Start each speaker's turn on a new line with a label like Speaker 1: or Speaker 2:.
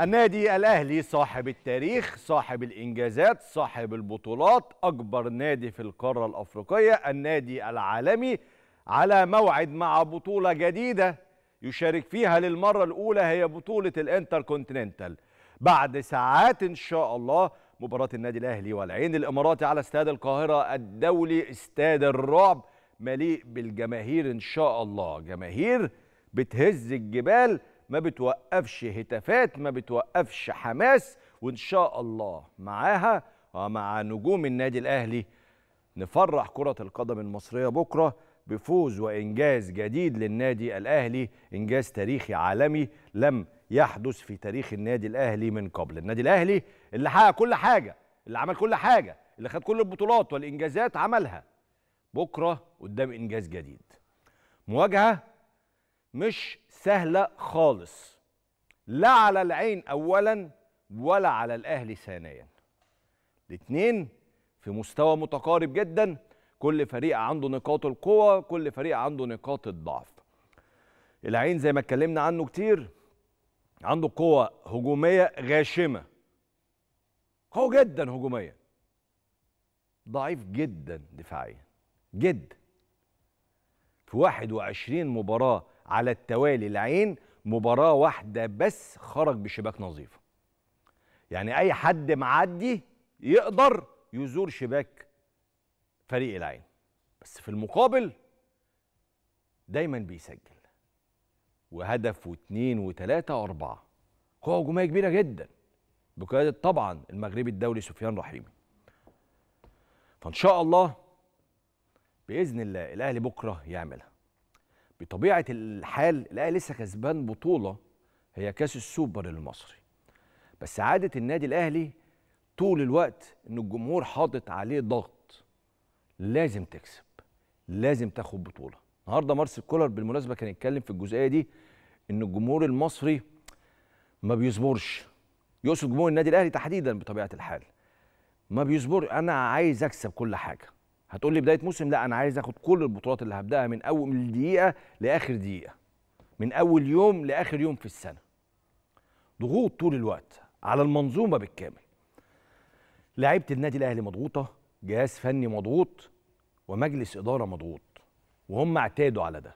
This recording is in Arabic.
Speaker 1: النادي الأهلي صاحب التاريخ صاحب الإنجازات صاحب البطولات أكبر نادي في القارة الأفريقية النادي العالمي على موعد مع بطولة جديدة يشارك فيها للمرة الأولى هي بطولة الانتر كونتيننتال بعد ساعات إن شاء الله مباراة النادي الأهلي والعين الإماراتي على استاد القاهرة الدولي استاد الرعب مليء بالجماهير إن شاء الله جماهير بتهز الجبال ما بتوقفش هتافات ما بتوقفش حماس وان شاء الله معاها ومع نجوم النادي الاهلي نفرح كره القدم المصريه بكره بفوز وانجاز جديد للنادي الاهلي انجاز تاريخي عالمي لم يحدث في تاريخ النادي الاهلي من قبل النادي الاهلي اللي حقق كل حاجه اللي عمل كل حاجه اللي خد كل البطولات والانجازات عملها بكره قدام انجاز جديد مواجهه مش سهلة خالص لا على العين أولا ولا على الأهلي ثانيا الاثنين في مستوى متقارب جدا كل فريق عنده نقاط القوة كل فريق عنده نقاط الضعف العين زي ما اتكلمنا عنه كتير عنده قوة هجومية غاشمة قوي جدا هجوميا ضعيف جدا دفاعيا جدا في 21 مباراة على التوالي العين مباراة واحدة بس خرج بشباك نظيفة يعني أي حد معدي يقدر يزور شباك فريق العين بس في المقابل دايما بيسجل وهدف واثنين وثلاثة وأربعة قوة هجومية كبيرة جدا بقيادة طبعا المغربي الدولي سفيان رحيمي فإن شاء الله باذن الله الاهلي بكره يعملها بطبيعه الحال الاهلي لسه كسبان بطوله هي كاس السوبر المصري بس عاده النادي الاهلي طول الوقت ان الجمهور حاطط عليه ضغط لازم تكسب لازم تاخد بطوله النهارده مارسيل كولر بالمناسبه كان يتكلم في الجزئيه دي ان الجمهور المصري ما بيصبرش يقصد جمهور النادي الاهلي تحديدا بطبيعه الحال ما بيصبر انا عايز اكسب كل حاجه هتقول لي بدايه موسم لا انا عايز اخد كل البطولات اللي هبداها من اول من الدقيقه لاخر دقيقه من اول يوم لاخر يوم في السنه ضغوط طول الوقت على المنظومه بالكامل لعيبه النادي الاهلي مضغوطه جهاز فني مضغوط ومجلس اداره مضغوط وهم اعتادوا على ده